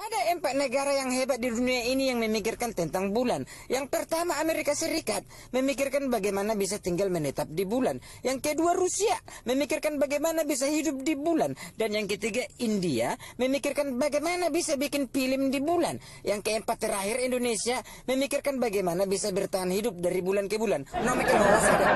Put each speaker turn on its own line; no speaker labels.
Ada empat negara yang hebat di dunia ini yang memikirkan tentang bulan. Yang pertama Amerika Serikat memikirkan bagaimana bisa tinggal menetap di bulan. Yang kedua Rusia memikirkan bagaimana bisa hidup di bulan. Dan yang ketiga India memikirkan bagaimana bisa bikin film di bulan. Yang keempat terakhir Indonesia memikirkan bagaimana bisa bertahan hidup dari bulan ke bulan.
Nah,